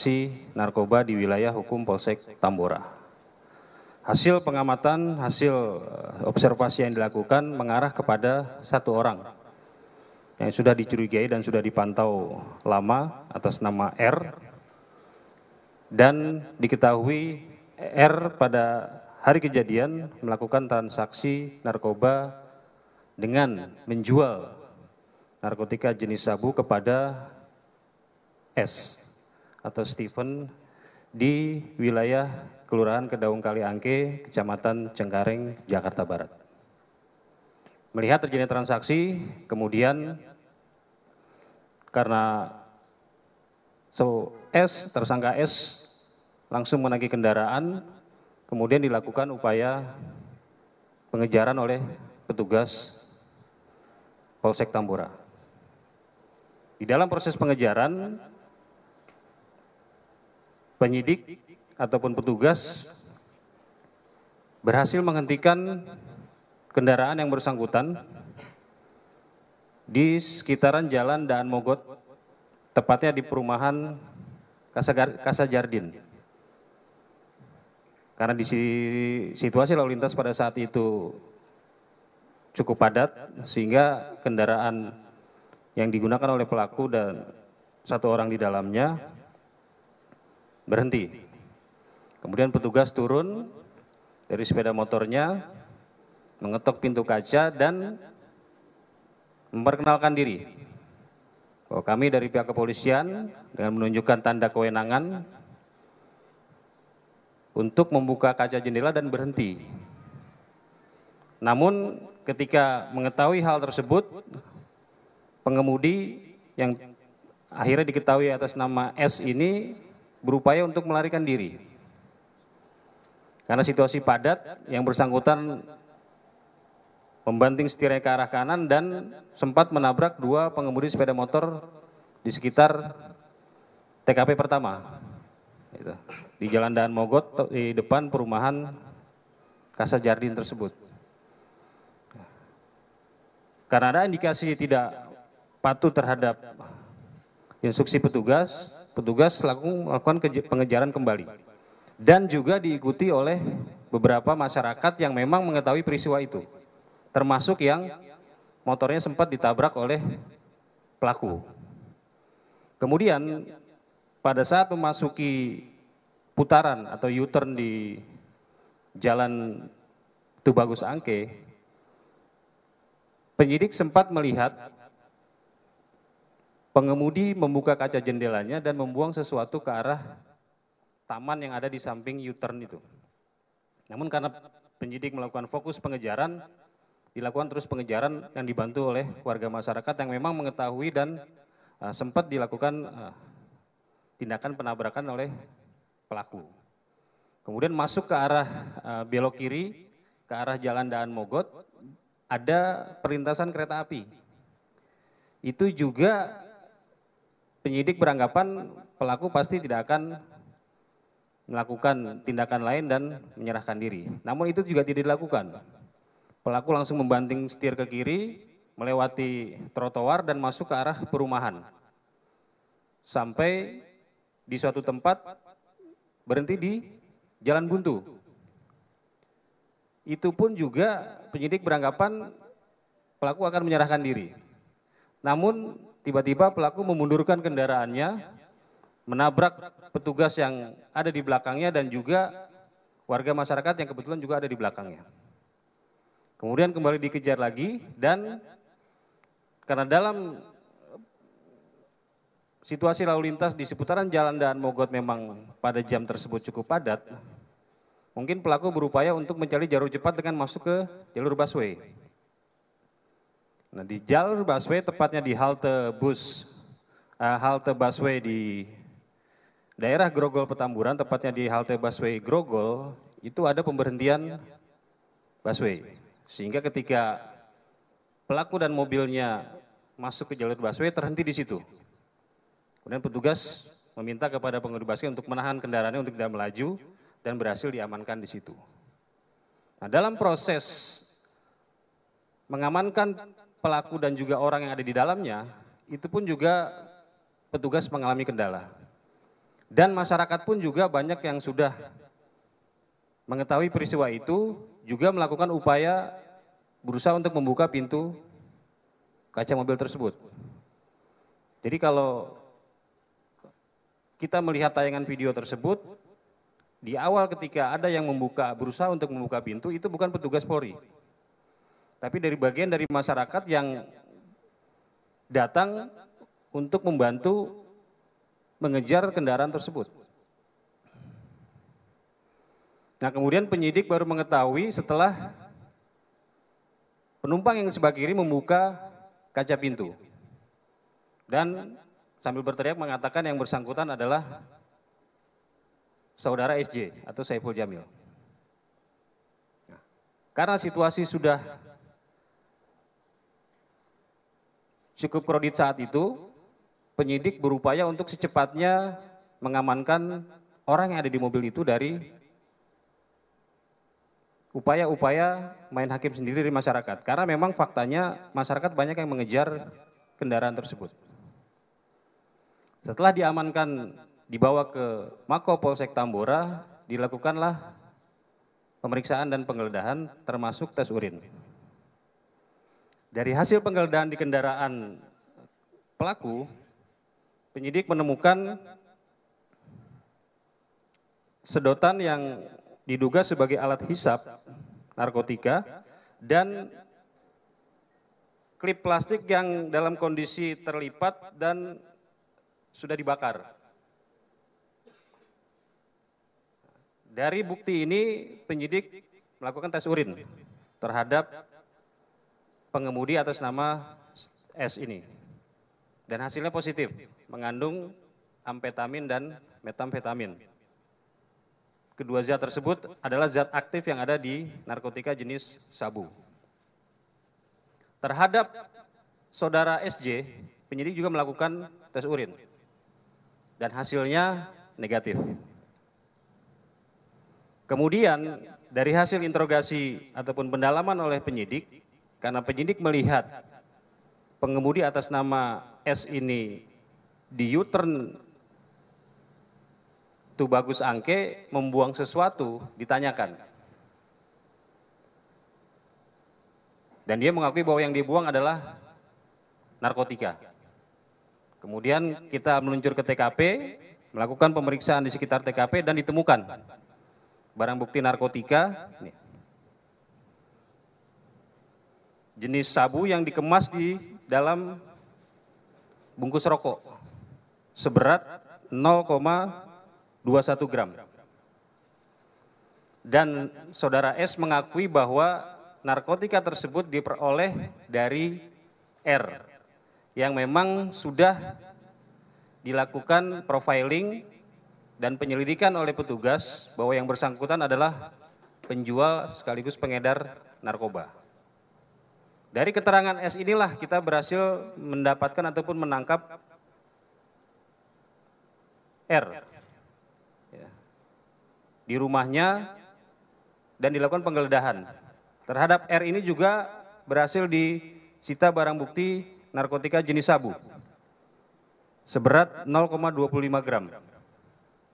si narkoba di wilayah hukum Polsek Tambora. Hasil pengamatan, hasil eh, observasi yang dilakukan mengarah kepada satu orang yang sudah dicurigai dan sudah dipantau lama atas nama R dan diketahui R pada hari kejadian melakukan transaksi narkoba dengan menjual narkotika jenis sabu kepada S atau Stephen di wilayah Kelurahan Kedaung Angke, Kecamatan Cengkareng, Jakarta Barat. Melihat terjadinya transaksi, kemudian karena so S tersangka S langsung menaiki kendaraan, kemudian dilakukan upaya pengejaran oleh petugas Polsek Tambora. Di dalam proses pengejaran, penyidik ataupun petugas berhasil menghentikan kendaraan yang bersangkutan di sekitaran Jalan Daan Mogot, tepatnya di perumahan Kasajardin. Karena di situasi lalu lintas pada saat itu cukup padat, sehingga kendaraan yang digunakan oleh pelaku dan satu orang di dalamnya berhenti. Kemudian petugas turun dari sepeda motornya, mengetok pintu kaca dan memperkenalkan diri. Bahwa kami dari pihak kepolisian dengan menunjukkan tanda kewenangan untuk membuka kaca jendela dan berhenti. Namun ketika mengetahui hal tersebut, pengemudi yang akhirnya diketahui atas nama S ini berupaya untuk melarikan diri. Karena situasi padat yang bersangkutan membanting setirnya ke arah kanan dan sempat menabrak dua pengemudi sepeda motor di sekitar TKP pertama. Di Jalan Daan Mogot di depan perumahan Kasa Jardin tersebut. Karena ada indikasi tidak patuh terhadap instruksi petugas, petugas langsung melakukan pengejaran kembali. Dan juga diikuti oleh beberapa masyarakat yang memang mengetahui peristiwa itu. Termasuk yang motornya sempat ditabrak oleh pelaku. Kemudian pada saat memasuki putaran atau U-turn di jalan Tubagus Angke, penyidik sempat melihat Pengemudi membuka kaca jendelanya dan membuang sesuatu ke arah taman yang ada di samping U-turn itu. Namun karena penyidik melakukan fokus pengejaran, dilakukan terus pengejaran yang dibantu oleh warga masyarakat yang memang mengetahui dan uh, sempat dilakukan uh, tindakan penabrakan oleh pelaku. Kemudian masuk ke arah uh, belok kiri, ke arah Jalan Daan Mogot, ada perlintasan kereta api. Itu juga penyidik beranggapan pelaku pasti tidak akan melakukan tindakan lain dan menyerahkan diri. Namun itu juga tidak dilakukan. Pelaku langsung membanting setir ke kiri, melewati trotoar dan masuk ke arah perumahan. Sampai di suatu tempat berhenti di Jalan Buntu. Itu pun juga penyidik beranggapan pelaku akan menyerahkan diri. Namun tiba-tiba pelaku memundurkan kendaraannya, menabrak petugas yang ada di belakangnya dan juga warga masyarakat yang kebetulan juga ada di belakangnya. Kemudian kembali dikejar lagi dan karena dalam eh, situasi lalu lintas di seputaran Jalan dan Mogot memang pada jam tersebut cukup padat, mungkin pelaku berupaya untuk mencari jalur cepat dengan masuk ke jalur busway. Nah, di jalur busway tepatnya di halte bus uh, halte busway di daerah Grogol Petamburan tepatnya di halte busway Grogol itu ada pemberhentian busway. Sehingga ketika pelaku dan mobilnya masuk ke jalur busway terhenti di situ. Kemudian petugas meminta kepada pengemudi busway untuk menahan kendaraannya untuk tidak melaju dan berhasil diamankan di situ. Nah, dalam proses mengamankan pelaku dan juga orang yang ada di dalamnya, itu pun juga petugas mengalami kendala. Dan masyarakat pun juga banyak yang sudah mengetahui peristiwa itu, juga melakukan upaya berusaha untuk membuka pintu kaca mobil tersebut. Jadi kalau kita melihat tayangan video tersebut, di awal ketika ada yang membuka berusaha untuk membuka pintu, itu bukan petugas Polri tapi dari bagian dari masyarakat yang datang untuk membantu mengejar kendaraan tersebut. Nah, kemudian penyidik baru mengetahui setelah penumpang yang sebelah kiri membuka kaca pintu dan sambil berteriak mengatakan yang bersangkutan adalah saudara SJ atau Saiful Jamil. Nah, karena situasi sudah cukup kredit saat itu, penyidik berupaya untuk secepatnya mengamankan orang yang ada di mobil itu dari upaya-upaya main hakim sendiri di masyarakat. Karena memang faktanya masyarakat banyak yang mengejar kendaraan tersebut. Setelah diamankan, dibawa ke Mako Polsek Tambora, dilakukanlah pemeriksaan dan penggeledahan termasuk tes urin dari hasil penggeledahan di kendaraan pelaku, penyidik menemukan sedotan yang diduga sebagai alat hisap narkotika dan klip plastik yang dalam kondisi terlipat dan sudah dibakar. Dari bukti ini penyidik melakukan tes urin terhadap pengemudi atas nama S ini. Dan hasilnya positif, mengandung amfetamin dan metamfetamin. Kedua zat tersebut adalah zat aktif yang ada di narkotika jenis sabu. Terhadap saudara SJ, penyidik juga melakukan tes urin. Dan hasilnya negatif. Kemudian dari hasil interogasi ataupun pendalaman oleh penyidik, karena penyidik melihat pengemudi atas nama S ini di U-turn Tubagus Angke membuang sesuatu ditanyakan. Dan dia mengakui bahwa yang dibuang adalah narkotika. Kemudian kita meluncur ke TKP, melakukan pemeriksaan di sekitar TKP dan ditemukan barang bukti narkotika. Nih. jenis sabu yang dikemas di dalam bungkus rokok seberat 0,21 gram. Dan saudara S mengakui bahwa narkotika tersebut diperoleh dari R yang memang sudah dilakukan profiling dan penyelidikan oleh petugas bahwa yang bersangkutan adalah penjual sekaligus pengedar narkoba dari keterangan s inilah kita berhasil mendapatkan ataupun menangkap r ya. di rumahnya dan dilakukan penggeledahan terhadap r ini juga berhasil disita barang bukti narkotika jenis sabu seberat 0,25 gram.